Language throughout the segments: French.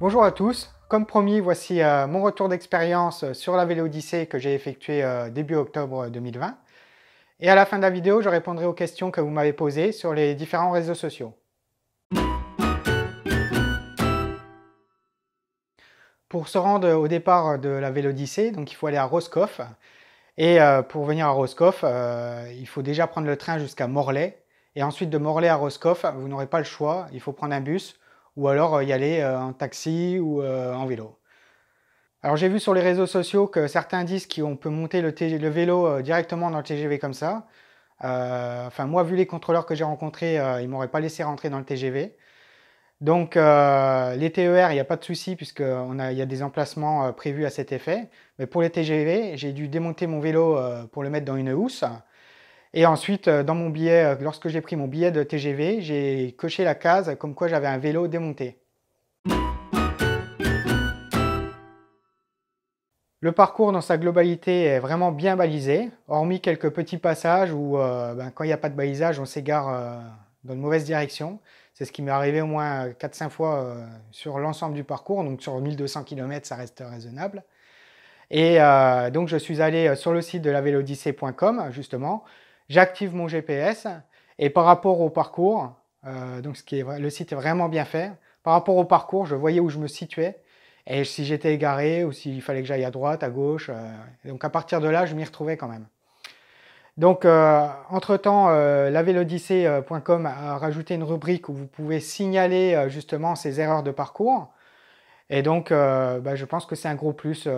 Bonjour à tous, comme promis, voici euh, mon retour d'expérience euh, sur la Vélo que j'ai effectué euh, début octobre 2020. Et à la fin de la vidéo, je répondrai aux questions que vous m'avez posées sur les différents réseaux sociaux. Pour se rendre au départ de la Vélodyssée, donc il faut aller à Roscoff. Et pour venir à Roscoff, il faut déjà prendre le train jusqu'à Morlaix. Et ensuite de Morlaix à Roscoff, vous n'aurez pas le choix, il faut prendre un bus ou alors euh, y aller euh, en taxi ou euh, en vélo. Alors j'ai vu sur les réseaux sociaux que certains disent qu'on peut monter le, vélo directement dans le TGV comme ça. enfin moi vu les contrôleurs que j'ai rencontrés, ils ils m'auraient pas laissé rentrer dans le TGV. Donc les TER, il n'y a pas de souci puisqu'il y a des emplacements prévus à cet effet. Mais pour les TGV, j'ai dû démonter mon vélo pour le mettre dans une housse. Et ensuite, euh, dans mon billet, euh, lorsque j'ai pris mon billet de TGV, j'ai coché la case comme quoi j'avais un vélo démonté. Le parcours dans sa globalité est vraiment bien balisé, hormis quelques petits passages où, euh, ben, quand il n'y a pas de balisage, on s'égare dans une mauvaise direction. C'est ce qui m'est arrivé au moins 4-5 fois sur l'ensemble du parcours, donc sur 1200 km, ça reste raisonnable. Et donc, je suis allé sur le site de la justement, J'active mon GPS et par rapport au parcours, euh, donc ce qui est le site est vraiment bien fait. Par rapport au parcours, je voyais où je me situais et si j'étais égaré ou s'il fallait que j'aille à droite, à gauche. Euh, donc à partir de là, je m'y retrouvais quand même. Donc euh, entre-temps, lavelodyssée.com a rajouté une rubrique où vous pouvez signaler justement ces erreurs de parcours. Et donc, bah, je pense que c'est un gros plus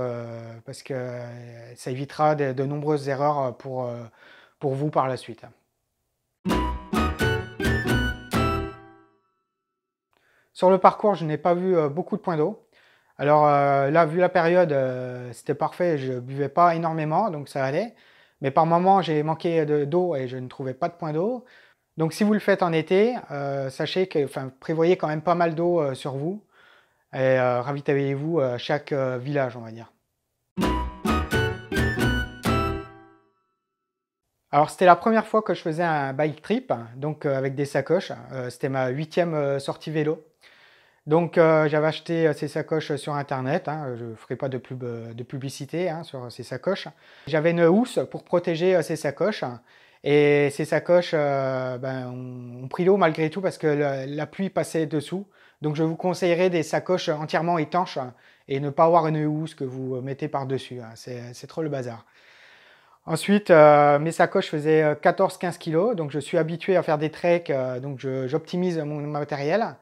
parce que ça évitera de nombreuses erreurs pour, pour vous par la suite. Sur le parcours, je n'ai pas vu euh, beaucoup de points d'eau. Alors euh, là, vu la période, euh, c'était parfait, je ne buvais pas énormément, donc ça allait. Mais par moments, j'ai manqué d'eau et je ne trouvais pas de points d'eau. Donc si vous le faites en été, sachez que, enfin, prévoyez quand même pas mal d'eau sur vous et ravitaillez-vous chaque village, on va dire. Alors c'était la première fois que je faisais un bike trip, donc euh, avec des sacoches. Euh, c'était ma huitième euh, sortie vélo. Donc j'avais acheté ces sacoches sur internet, hein. je ne ferai pas de, de publicité hein, sur ces sacoches. J'avais une housse pour protéger ces sacoches. Et ces sacoches ben, ont, pris l'eau malgré tout parce que la, la pluie passait dessous. Donc je vous conseillerais des sacoches entièrement étanches et ne pas avoir une housse que vous mettez par-dessus. Hein. C'est trop le bazar. Ensuite, euh, mes sacoches faisaient 14-15 euh, kg, donc je suis habitué à faire des treks, euh, donc j'optimise mon matériel.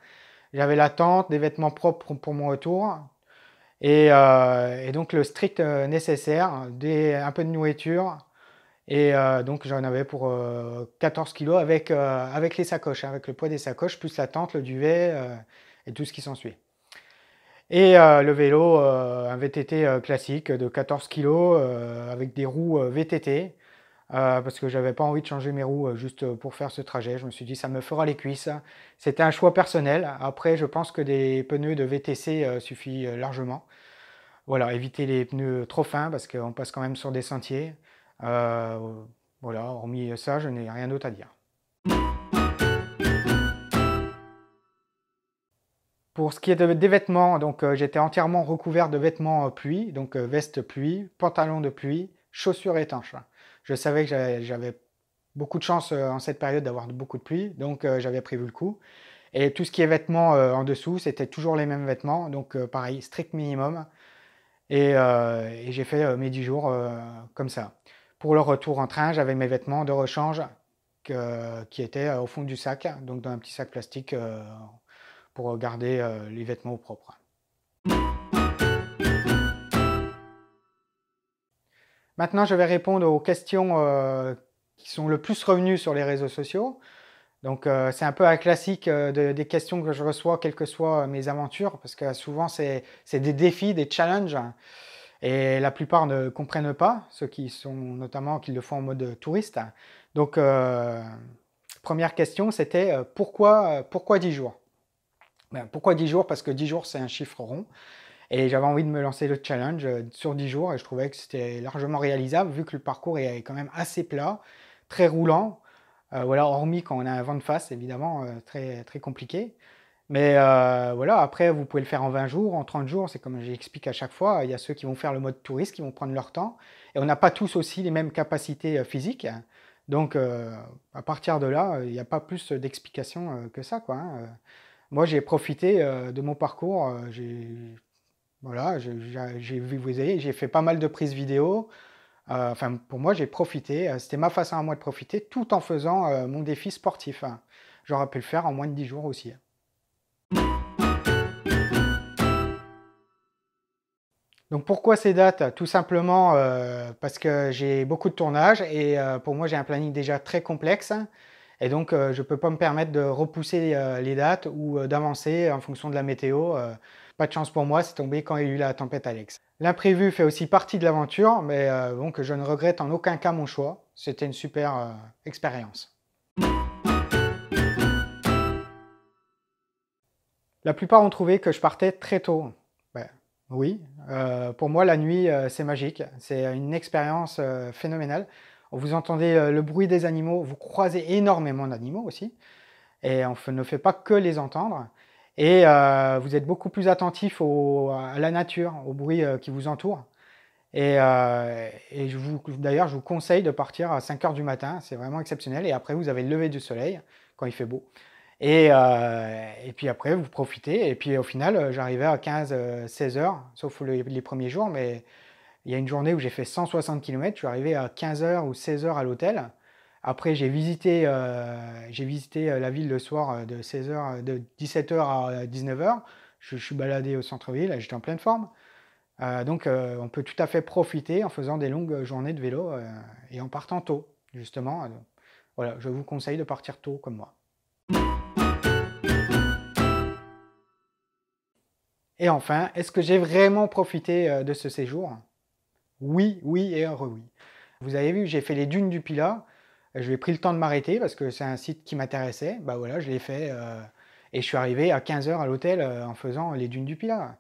J'avais la tente, des vêtements propres pour, mon retour, et, donc le strict nécessaire, un peu de nourriture, et donc j'en avais pour 14 kg avec, avec les sacoches, hein, avec le poids des sacoches, plus la tente, le duvet et tout ce qui s'ensuit. Et euh, le vélo, euh, un VTT euh, classique de 14 kg avec des roues VTT. parce que j'avais pas envie de changer mes roues juste pour faire ce trajet. Je me suis dit, ça me fera les cuisses. C'était un choix personnel. Après, je pense que des pneus de VTC suffit largement. Voilà, éviter les pneus trop fins parce qu'on passe quand même sur des sentiers. voilà, hormis ça, je n'ai rien d'autre à dire. Pour ce qui est des vêtements, donc euh, j'étais entièrement recouvert de vêtements euh, pluie, donc euh, veste pluie, pantalon de pluie, chaussures étanches. Je savais que j'avais beaucoup de chance en cette période d'avoir beaucoup de pluie, donc j'avais prévu le coup. Et tout ce qui est vêtements en dessous, c'était toujours les mêmes vêtements, donc pareil, strict minimum. Et, j'ai fait mes 10 jours comme ça. Pour le retour en train, j'avais mes vêtements de rechange qui étaient au fond du sac, donc dans un petit sac plastique pour garder euh, les vêtements propres. Maintenant, je vais répondre aux questions euh, qui sont le plus revenues sur les réseaux sociaux. Donc, euh, c'est un peu un classique des questions que je reçois, quelles que soient mes aventures, parce que souvent, c'est des défis, des challenges. Et la plupart ne comprennent pas, ceux qui sont notamment le font en mode touriste. Donc, première question, c'était pourquoi, pourquoi 10 jours ben, pourquoi 10 jours Parce que 10 jours, c'est un chiffre rond. Et j'avais envie de me lancer le challenge euh, sur 10 jours et je trouvais que c'était largement réalisable vu que le parcours est quand même assez plat, très roulant. Euh, voilà, hormis quand on a un vent de face, évidemment, euh, très, très compliqué. Mais voilà, après, vous pouvez le faire en 20 jours, en 30 jours, c'est comme j'explique à chaque fois. Il y a ceux qui vont faire le mode touriste, qui vont prendre leur temps. Et on n'a pas tous aussi les mêmes capacités physiques. Donc, à partir de là, il n'y a pas plus d'explications que ça, quoi. Hein, moi, j'ai profité euh, de mon parcours. Euh, j'ai voilà, j'ai fait pas mal de prises vidéo. Euh, enfin, pour moi, j'ai profité. C'était ma façon à moi de profiter, tout en faisant mon défi sportif. Hein. J'aurais pu le faire en moins de 10 jours aussi. Donc pourquoi ces dates Tout simplement parce que j'ai beaucoup de tournages et pour moi j'ai un planning déjà très complexe. Et donc, euh, je ne peux pas me permettre de repousser euh, les dates ou euh, d'avancer en fonction de la météo. pas de chance pour moi, c'est tombé quand il y a eu la tempête Alex. L'imprévu fait aussi partie de l'aventure, mais je ne regrette en aucun cas mon choix. C'était une super expérience. La plupart ont trouvé que je partais très tôt. Ben, oui, pour moi la nuit c'est magique, c'est une expérience phénoménale vous entendez euh, le bruit des animaux, vous croisez énormément d'animaux aussi, et on ne fait pas que les entendre, et euh, vous êtes beaucoup plus attentif à la nature, au bruit euh, qui vous entoure. Et, d'ailleurs, je vous conseille de partir à 5 h du matin, c'est vraiment exceptionnel, et après vous avez le lever du soleil quand il fait beau. Et, puis après, vous profitez. Et puis au final, j'arrivais à 15, 16 h sauf les, les premiers jours, mais il y a une journée où j'ai fait 160 km, je suis arrivé à 15h ou 16h à l'hôtel. Après, j'ai visité, euh, euh, la ville le soir euh, de, 16h, de 17h à 19h. Je, suis baladé au centre-ville, j'étais en pleine forme. donc, on peut tout à fait profiter en faisant des longues journées de vélo et en partant tôt, justement. voilà, je vous conseille de partir tôt comme moi. Et enfin, est-ce que j'ai vraiment profité de ce séjour oui, oui et un re-oui. Vous avez vu, j'ai fait les dunes du Pilat. Euh, je vais pris le temps de m'arrêter parce que c'est un site qui m'intéressait. Bah voilà, je l'ai fait euh, et je suis arrivé à 15h à l'hôtel euh, en faisant les dunes du Pilat.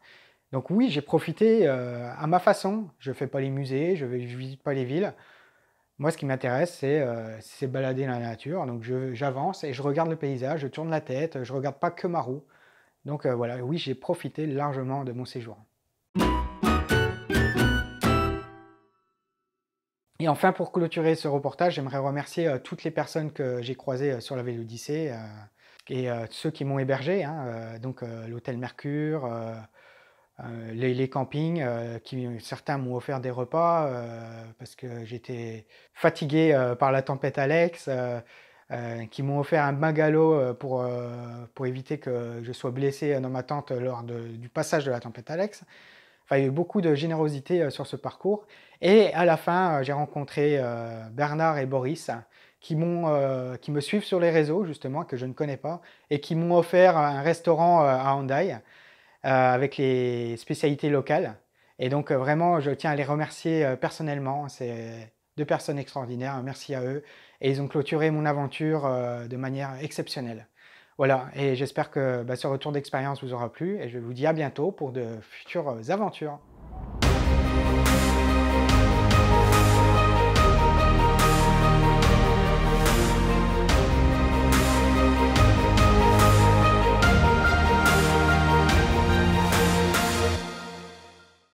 Donc oui, j'ai profité à ma façon. Je ne fais pas les musées, je ne visite pas les villes. Moi, ce qui m'intéresse, c'est balader dans la nature. Donc, j'avance et je regarde le paysage, je tourne la tête, je ne regarde pas que ma roue. Donc, voilà, oui, j'ai profité largement de mon séjour. Et enfin, pour clôturer ce reportage, j'aimerais remercier euh, toutes les personnes que j'ai croisées euh, sur la Vélodyssée euh, et ceux qui m'ont hébergé, hein, donc l'hôtel Mercure, les, campings, qui, certains m'ont offert des repas parce que j'étais fatigué par la tempête Alex. qui m'ont offert un bungalow pour, éviter que je sois blessé dans ma tente lors du passage de la tempête Alex il y a eu beaucoup de générosité euh, sur ce parcours. Et à la fin, euh, j'ai rencontré euh, Bernard et Boris qui, m'ont, qui me suivent sur les réseaux, justement, que je ne connais pas, et qui m'ont offert un restaurant à Hyundai avec les spécialités locales. Et donc, vraiment, je tiens à les remercier personnellement. C'est deux personnes extraordinaires. Merci à eux. Et ils ont clôturé mon aventure de manière exceptionnelle. Voilà, et j'espère que bah, ce retour d'expérience vous aura plu et je vous dis à bientôt pour de futures aventures.